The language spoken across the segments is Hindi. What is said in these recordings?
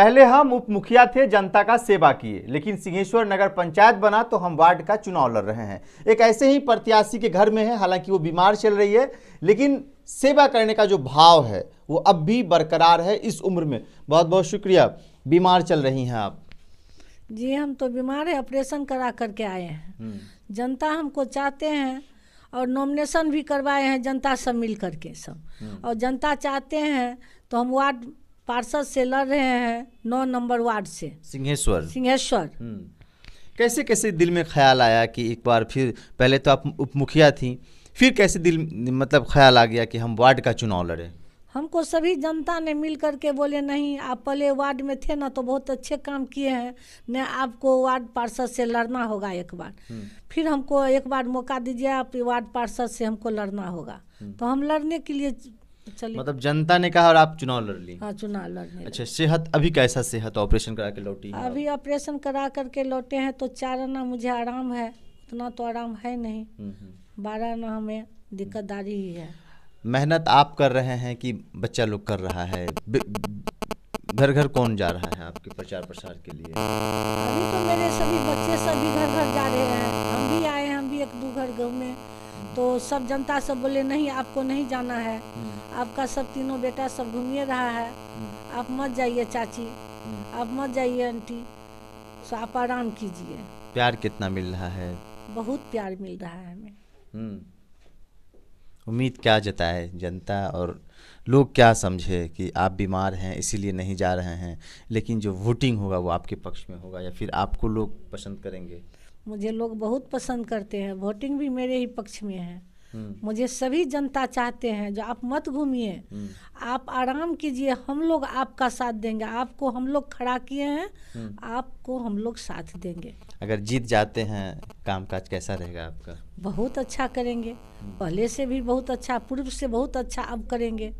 पहले हम उप मुखिया थे जनता का सेवा किए लेकिन सिंहेश्वर नगर पंचायत बना तो हम वार्ड का चुनाव लड़ रहे हैं एक ऐसे ही प्रत्याशी के घर में है हालांकि वो बीमार चल रही है लेकिन सेवा करने का जो भाव है वो अब भी बरकरार है इस उम्र में बहुत बहुत शुक्रिया बीमार चल रही हैं आप जी हम तो बीमार है ऑपरेशन करा करके आए हैं हम्म। जनता हमको चाहते हैं और नॉमिनेशन भी करवाए हैं जनता सब मिल करके सब हम्म। और जनता चाहते हैं तो हम वार्ड पार्षद से लड़ रहे हैं नौ नंबर वार्ड से सिंहेश्वर सिंहेश्वर हम्म। कैसे कैसे दिल में ख्याल आया कि एक बार फिर पहले तो आप उप मुखिया थी फिर कैसे दिल मतलब ख्याल आ गया कि हम वार्ड का चुनाव लड़े हमको सभी जनता ने मिल करके बोले नहीं आप पहले वार्ड में थे ना तो बहुत अच्छे काम किए हैं न आपको वार्ड पार्षद से लड़ना होगा एक बार हम्म। फिर हमको एक बार मौका दीजिए आप वार्ड पार्षद से हमको लड़ना होगा हम्म। तो हम लड़ने के लिए तो मतलब जनता ने कहा और आप चुनाव लड़ ली हाँ चुनाव लड़ने अच्छा सेहत अभी कैसा सेहत ऑपरेशन करा के लौटी अभी ऑपरेशन करा करके लौटे हैं तो चार आना मुझे आराम है उतना तो आराम है नहीं हम्म, हम्म। बारह आना हमें दिक्कतदारी ही है मेहनत आप कर रहे हैं कि बच्चा लोग कर रहा है घर घर कौन जा रहा है आपके प्रचार प्रसार के लिए अभी तो मेरे सभी बच्चे सभी घर घर जा रहे हैं हम भी आए हम भी एक दो घर गाँव में तो सब जनता सब बोले नहीं आपको नहीं जाना है आपका सब तीनों बेटा सब घूमिए रहा है आप मत जाइए चाची आप मत जाइए आंटी सो तो आप आराम कीजिए प्यार कितना मिल रहा है बहुत प्यार मिल रहा है हमें हम्म। उम्मीद क्या जताए जनता और लोग क्या समझे कि आप बीमार हैं इसीलिए नहीं जा रहे हैं लेकिन जो वोटिंग होगा वो आपके पक्ष में होगा या फिर आपको लोग पसंद करेंगे मुझे लोग बहुत पसंद करते हैं वोटिंग भी मेरे ही पक्ष में है हम्म। मुझे सभी जनता चाहते हैं जो आप मत घूमिए हम्म। आप आराम कीजिए हम लोग आपका साथ देंगे आपको हम लोग खड़ा किए हैं हम्म। आपको हम लोग साथ देंगे अगर जीत जाते हैं कामकाज कैसा रहेगा आपका बहुत अच्छा करेंगे पहले से भी बहुत अच्छा पूर्व से बहुत अच्छा अब करेंगे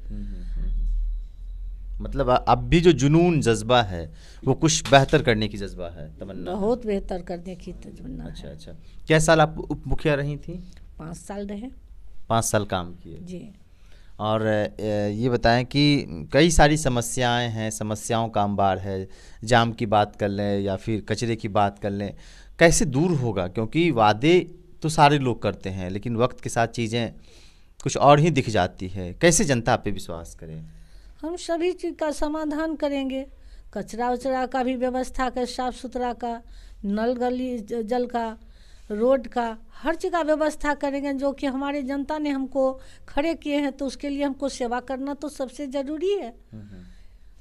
मतलब अब भी जो जुनून जज्बा है वो कुछ बेहतर करने की जज्बा है तमन्ना बहुत बेहतर करने की तो तमन्ना अच्छा अच्छा क्या साल आप उप मुखिया रही थी पाँच साल रहे पाँच साल काम किए जी और ये बताएं कि कई सारी समस्याएं हैं समस्याओं का अंबार है जाम की बात कर लें या फिर कचरे की बात कर लें कैसे दूर होगा क्योंकि वादे तो सारे लोग करते हैं लेकिन वक्त के साथ चीज़ें कुछ और ही दिख जाती है कैसे जनता आप पे विश्वास करें हम सभी चीज़ का समाधान करेंगे कचरा उचरा का भी व्यवस्था कर साफ सुथरा का नल गली जल का रोड का हर चीज़ का व्यवस्था करेंगे जो कि हमारे जनता ने हमको खड़े किए हैं तो उसके लिए हमको सेवा करना तो सबसे ज़रूरी है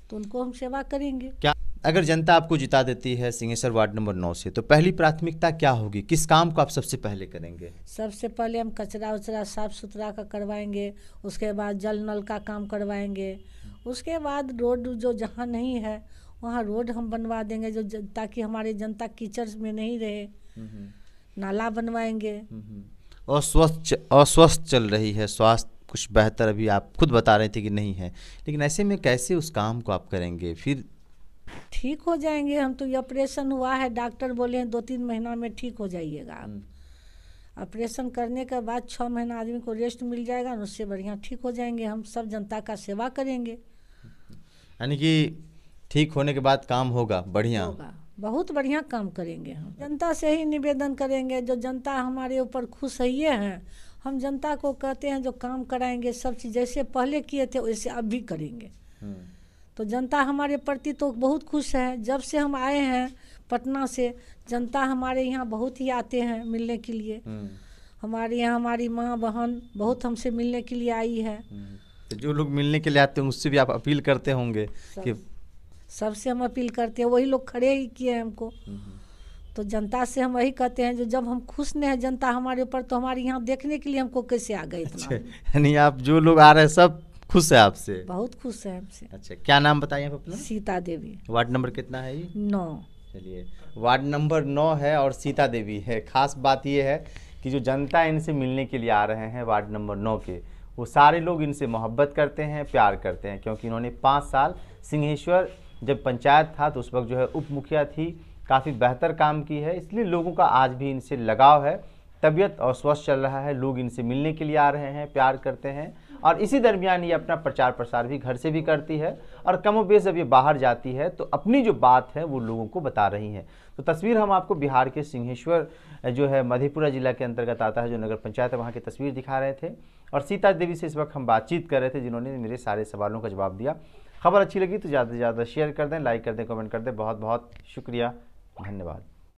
तो उनको हम सेवा करेंगे क्या अगर जनता आपको जिता देती है सिंहेश्वर वार्ड नंबर नौ से तो पहली प्राथमिकता क्या होगी किस काम को आप सबसे पहले करेंगे सबसे पहले हम कचरा उचरा साफ सुथरा का करवाएंगे उसके बाद जल नल का काम करवाएंगे उसके बाद रोड जो जहाँ नहीं है वहाँ रोड हम बनवा देंगे जो ताकि हमारे जनता कीचड़ में नहीं रहे नाला बनवाएंगे अस्वस्थ अस्वस्थ चल रही है स्वास्थ्य कुछ बेहतर अभी आप खुद बता रहे थे कि नहीं है लेकिन ऐसे में कैसे उस काम को आप करेंगे फिर ठीक हो जाएंगे हम तो ये ऑपरेशन हुआ है डॉक्टर बोले हैं दो तीन महीना में ठीक हो जाइएगा आप हम्म। ऑपरेशन करने के बाद छः महीना आदमी को रेस्ट मिल जाएगा और उससे बढ़िया ठीक हो जाएंगे हम सब जनता का सेवा करेंगे यानी कि ठीक होने के बाद काम होगा बढ़िया होगा बहुत बढ़िया काम करेंगे हम जनता से ही निवेदन करेंगे जो जनता हमारे ऊपर खुश है ये हैं हम जनता को कहते हैं जो काम कराएंगे सब चीज़ जैसे पहले किए थे वैसे अब भी करेंगे हम्म। तो जनता हमारे प्रति तो बहुत खुश है जब से हम आए हैं पटना से जनता हमारे यहाँ बहुत ही आते हैं मिलने के लिए हम्म। हमारे यहाँ हमारी माँ बहन बहुत हमसे मिलने के लिए आई है हम्म। तो जो लोग मिलने के लिए आते हैं उससे भी आप अपील करते होंगे कि सबसे हम अपील करते हैं वही लोग खड़े ही किए हैं हमको हम्म, तो जनता से हम वही कहते हैं जो जब हम खुश नहीं है जनता हमारे ऊपर तो हमारे यहाँ देखने के लिए हमको कैसे आ गए अच्छा, यानी आप जो लोग आ रहे हैं सब खुश है आपसे बहुत खुश है आपसे अच्छा क्या नाम बताइए आप अपना सीता देवी वार्ड नंबर कितना है ये नौ चलिए वार्ड नंबर नौ है और सीता देवी है खास बात ये है कि जो जनता इनसे मिलने के लिए आ रहे हैं वार्ड नंबर नौ के वो सारे लोग इनसे मोहब्बत करते हैं प्यार करते हैं क्योंकि इन्होंने पाँच साल सिंहेश्वर जब पंचायत था तो उस वक्त जो है उप मुखिया थी काफ़ी बेहतर काम की है इसलिए लोगों का आज भी इनसे लगाव है तबीयत और स्वस्थ चल रहा है लोग इनसे मिलने के लिए आ रहे हैं प्यार करते हैं और इसी दरमियान ये अपना प्रचार प्रसार भी घर से भी करती है और कमो बेश जब ये बाहर जाती है तो अपनी जो बात है वो लोगों को बता रही हैं तो तस्वीर हम आपको बिहार के सिंहेश्वर जो है मधेपुरा जिला के अंतर्गत आता है जो नगर पंचायत है वहाँ की तस्वीर दिखा रहे थे और सीता देवी से इस वक्त हम बातचीत कर रहे थे जिन्होंने मेरे सारे सवालों का जवाब दिया खबर अच्छी लगी तो ज़्यादा से ज़्यादा शेयर कर दें लाइक कर दें कमेंट कर दें बहुत बहुत शुक्रिया धन्यवाद